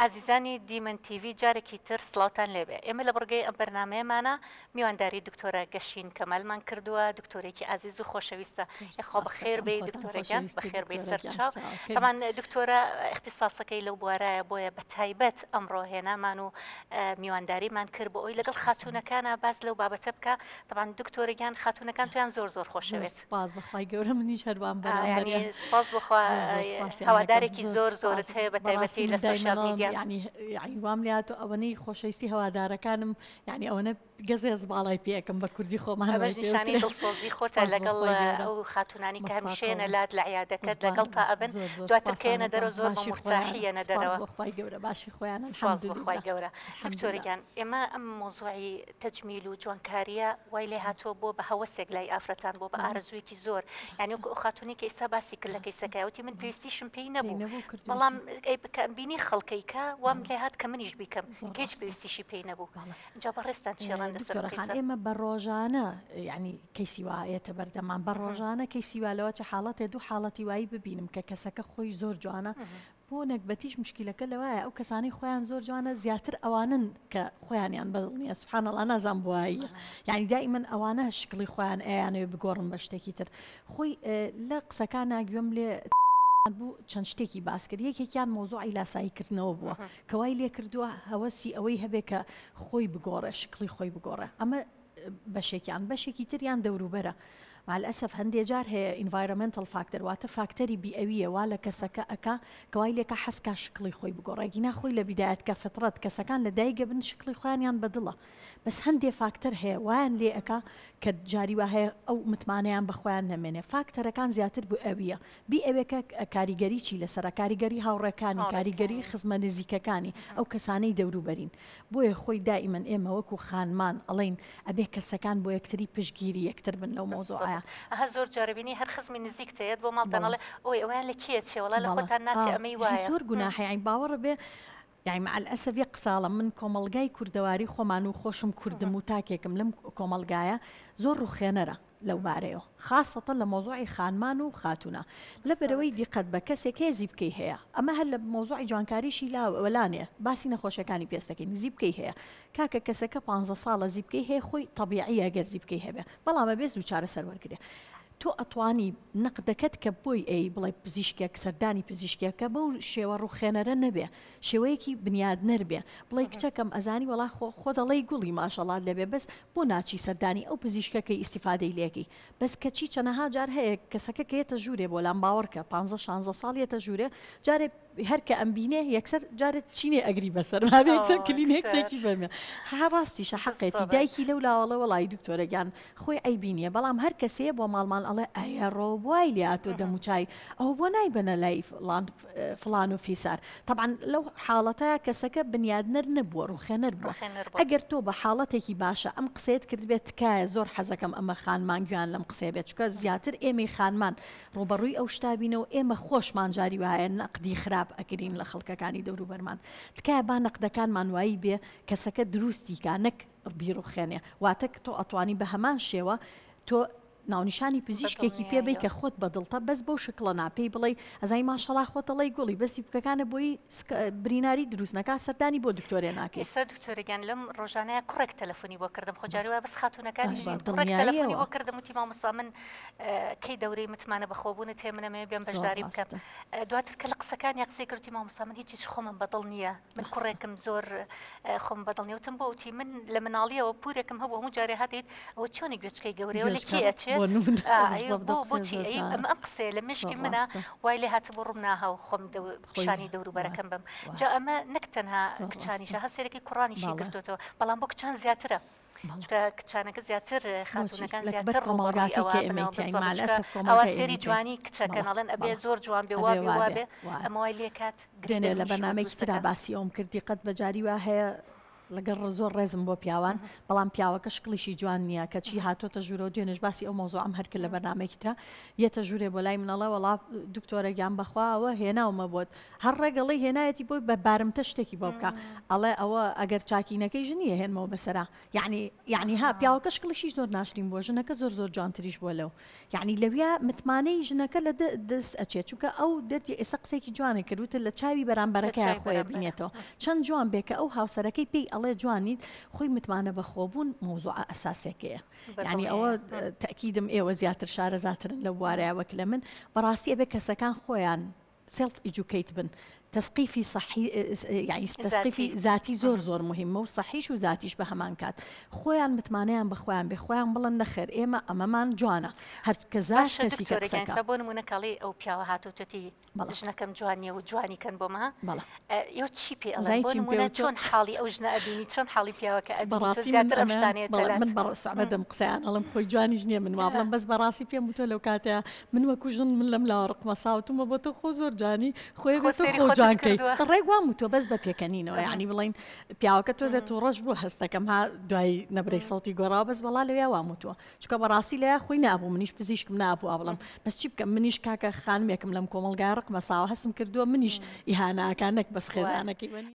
ئازیزانی دیمن تیوی جارێکی تر سلاوتان لێبێ ئێمە لە بڕگەی ئەم بەرنمەیەمانە میوانداری دکتۆرە گەشین کەمەلمان کردووە دکتۆرێکی ئازیز و خۆشەویستە یخوا بەخێر بێ دکتۆرەکان بەخێر بێ سەرچاو تەمان دکتۆرە اختیساسەکەی لەو بوارایە بۆیە بە تایبەت ئەمڕۆ هێنامان و میوانداریمان کرد بۆ ئەوی لەگەڵ خاتونونەکانە باز لەو بابەتە بکە تەمان دکتۆرەگەان خاتونونەکان تویان زۆر زۆر خۆشەوێت باز بەخوای گەورە منی شەروان بەپاس بخوا هەوادارێکی زۆر زۆرت هەیە بە تایبەتی لە سوشال میدیا يعني يعني یعنی یعنیوام يعني يعني خۆشەویستی هەوادارەکانم یعنی ئەوەنە گەزێز باڵای پێەکەم بە کوردی خۆمان بەژنیشانی دڵسۆزی خۆتە لەگەڵ ئەو خاتونانی کە هەمیشێنە لات لە عیادەکەت لەگەڵ تا ئەبن دواترکەێنە دەرە زۆر مرتاحیەنە دەرەوە خی گەورە باشی خۆیانە خی گەورە دکتۆرەیان ئێمە ئەم مۆزوعی تەجمیل و جوانکاریە وای لێ هاتووە بۆ بە هەوەسێک بو ئافرەتان بۆ بە يعني زۆر ینی يعني کە ئێستا باسی کرد لە کەیسەکەوتی من پێویستیشم پێی نەبوو بەڵام بینی خەڵکی کە وام لێ هات کە منیش بیکەم گەچ بستیشی پێی نەبوو جا بەڕێستان چێڵان لەسەرخان ئێمە بە ڕۆژانە ینی کەیسیواەتە بەردەمان بە ڕۆژانە کەی سیوالەوە چە حاڵەتێ دوو حاڵەتی وایی ببینم کە کەسەکە خۆی زۆر جوانە بۆ نەکبەتیش مشکلەکە لەوایە ئەو کەسانی خۆیان زۆر جوانە زیاتر ئەوانن کە خۆیانیان بڵنیە سوحانەڵان نازان بواایی یعنی دای من ئەوانە شکلی خۆیان ئەیانەوێ بگۆڕن بە شتێکی تر خۆی لە قسەکان ناگوێم لێ بوو چەند شتێکی باسکرد یەکێکیان مۆزۆ ئایلاساییکردنەوە بووە کەوای لێ کردووە هەوەسی ئەوەی هەبێت کە خۆی بگۆڕە شکلی خۆی بگۆڕە ئەمە بەشێکیان بەشێکی تریان دەوروبەرە مالئسف هەندێک جار هەیە ئینڤایرمنتل فاکتەر واتە فاکتەری بیئەویە وا لە کەسەکە ئەک کەوای لێکە حەسکا شکلی خۆی بگۆڕێگی ناخۆی لە بیداەت کە فترەت کەسەکان لە دایگە بن شکلی خۆیانیان بەدڵە بەس هەندێ فاکتەر هەیە وایان لێ ئەک کە جاریوا هەیە ئەو متمانیان بەخۆیان نەمێنێ فاکتەرەکان زیاتر بوو ئەویە بی ئەوێکە کاریگەری چی لەسەر کاریگەری هاوڕەکانی کاریگەری خزمە نزیکەکانی ئەو کەسانەی دەوروبەرین بۆیە خۆی دائیمەن ئێمە وەکو خانمان ئەڵین ئەبێ کەسەکان بۆ یەکتری پشگیری یەکتر بن لەو مۆزۆ ئەوە هەر زۆر جاربینی هەر خزمی نزیک تێت بۆ ماڵدانەڵێ ئەوی ئەویان لە کێ چێوەڵە لە خۆتان ناچێ ئەمەی وایە زۆر گوناهەیە باوەڕە بێ یعنی مەعلئسەف یەک قساڵە من کۆمەلگای کووردەواری خۆمان و خۆشم کوردم و تاکێکم لەم کۆمەلگایە زۆر ڕوخێنەرە لەو بارەیەوە خاستە لە مۆزوعی خانمان و خاتونە لەبەرەوەی دیقەت بە کەسێک هێزی بکەی هەیە ئەمە هەر لە مۆزوعی جوانکاریشی لاوەلانێ باسی نەخۆشەکانی پێستەکەین زی بکەی هەیە کاکە کەسەکە 15 ساڵە زی بکەی هەیە خۆی تەبیعیە گەرزی بکەی هەبێ بەڵامە بێ زوو چارە سەروەرگرێ تۆ ئەتوانی نەقدەکەت کە بۆی ئەی بڵێ پزیشکێک سەردانی پزیشکەکە بەو شێوە ڕوخێنەرە نەبێ شێوەیەکی بنیاد نەربێ بڵێ کچەکەم ئەزانی وڵا خۆ دەڵی گوڵی ماشەڵات لەبێ بەس بۆ ناچی سەردانی ئەو پزیشکەکەی ئیسیفادەی لێکی بەس کەچی چەنەها جار هەیە کەسەکە کێتە ژوورێ بۆ لام باوەڕکە 15 16 ساڵ ێتە ژوورێ جارێ هەر کە ئەمبینێ یەکسەر جارت چینێ ئەگری بەسەر مابێکسەر کلینێکسێکی بەمە هاڕاستیشە حەقێتی دایکی لەو لاوەڵە وڵی دکتۆرەگیان خۆی ئەی بینیە بەڵام هەر کەسەیە بۆ ماڵمان ئەڵێ ئەیە ڕۆبوای لاتۆ دەموچای ئەو بۆ نایبەنە لای فلان و فیسار طبعا لەو حاڵەتە کەسەکە بنیادنەر نەبووە ڕوخێنەر بووە ئەگەر تۆ بە حاڵەتێکی باشە ئەم قسەیت کرد بێت تکایە زۆر حەزەکەم ئەمە خانمانگویان لەم قسە بێت چکە زیاتر ئێمەی خانمان ڕوبەڕووی ئەو شتابینەوە ئێمە خۆشمان جاری وایە نەقدی خراپ خراپ ئەکرین لە خەڵکەکانی دەوروبەرمان تکایە با نەقدەکانمان وایی بێ کەسەکە دروستی کانەک بیرروخێنێ واتە تۆ ئەتوانی بە هەمان شێوە تۆ ناونیشانی پزیشکێکی پێبی کە خۆت بەدڵتە بەس بەو شکڵە ناپێی بڵێ ئەزای ماشەڵا خۆتەڵی گوڵی بەسی بکەکانە بۆی بریناری دروستنەکە سەردانی بۆ دکتۆرێ ناکە ئێستا دکتۆرەگەن لەم ڕۆژانەیە کوڕێک تەلەفۆنی بۆ کردم خۆجارەوە بەس خاتونەکانی تەلەفۆنی بۆ کردم وتی مامسا من کەی دەورەی متمانە بەخۆبوونت هێ منەمێ بێم بەشداری بکەم دواتر کە لە قسەکان یاقسی کردی مامسا من هیچ خۆمم بەدڵ نییە من کوڕێکم زۆر خۆم بەدڵ نیوتم بۆ وتی من لە مناڵیەوە پورێکم هەبوو هەموو جارێ هاتیت ئەوە چۆنی گوێچکەی گەورەوە لە کێ ونونا آه بو بوچی ای ام اقصه لمش کمنا وایلی هات برمناها و خم دو کشانی دورو برکم بم جا ام نکتنها کشانیش هست سرکی کرانیشی کردو تو بلام بو کشان زیاتره چکە کچانەکە زیاتر خاتونەکان زیاتر ئەوە سێری جوانی کچەکەناڵێن ئەبێ زۆر جوان بێ وابێ وابێ ئەمەوای لێکات گرێنێ لە بەنامێکی ترا باسی ئەوم کردی قەت بەجاری وا هەیە لەگەڵ زۆر ڕێزم بۆ پیاوان بەڵام پیاوەکە شکلیشی جوان نییە کە چی هاتۆتە ژورۆ دوێنش باسی ئەو مۆزۆ ئەم هەرکە لە بەنامێکترا یەتە ژوورێ بۆ لای منەڵە وڵا دکتۆرە گیان بەخواوە هێناومە بۆت هەر ڕێگەڵی هێنایەتی بۆی بە بارمتە شتێکی بۆ بکە ئەڵێ ئەوە ئەگەر چاکینەکەی ژنیە هێنمەوە بەسرا یعنی یعنی ها پیاوەکە شکلیشی زۆر ناشرین بۆ ژنەکە زۆر زۆر جوانتریش بۆ لەو یعنی لەویە متمانەی ژنەکە لە دەست ئەچێت چونکە ئەو دەردی ئێسە قسێکی جوانە کردوتە لە چاوی بەرامبەرەکە خۆی بینێتەوە چەند جوان بێکە ئەو هاوسەرەکەی پێی ئەڵێ جوانیت خۆی متمانە بەخۆ بوون مۆزوع ئەساسێکەیە ینی ئەوە تاکیدم ئێوە زیاتر شارەزاترن لە وارایوەک لە من بەڕاستی ئەبێ کەسەکان خۆیان سلف ئیجوکیت بن تسقيفي صحي يعني تسقيفي ذاتی زور زۆر مهمە و صحیش و ذاتیش بە هەمان کات خۆیان متمانیان بخۆیان بخۆیان جوانا نەخێر ئێمە ئەمەمان جوانە هەر کە زاش کەسی بۆ نمونە کاڵی ئەو پیاوە هاتوتتی ژنەکەم جوانیە و جوانیکەن بۆ ما یۆ چی پێ چۆن حاڵی ئەو ژنە ئەبینی چۆن حاڵی پیاوەکە من بەڕسەمەدەم قسەیان ئەڵم خۆی جوانی ژنیە من ما بڵم بەس بەڕاستی پێم وتۆ لەو من وەکو من لەم لاڕق مەساوتمە بۆ تۆ خۆ زۆر جانی خۆی بە شوانکەیت ڕێک وام و تۆ بەس بە پێکەنینەوە ینی بڵین پیاوەکە تۆزێت و ڕژ بوو هەستەکەم ها دوای نەبرەی سەڵتی گۆڕا بەس بەڵا لەوێ واموتوە چکە بەڕاستی لە خۆی نابوو منیش پزیشکم نابوو بڵم بەس چی بکەم منیش کاکە خانمێکم لەم کۆمەلگای ڕق مەساوە هەسم کردووە منیش ئیهاناکانەک بەس خێزانەکەی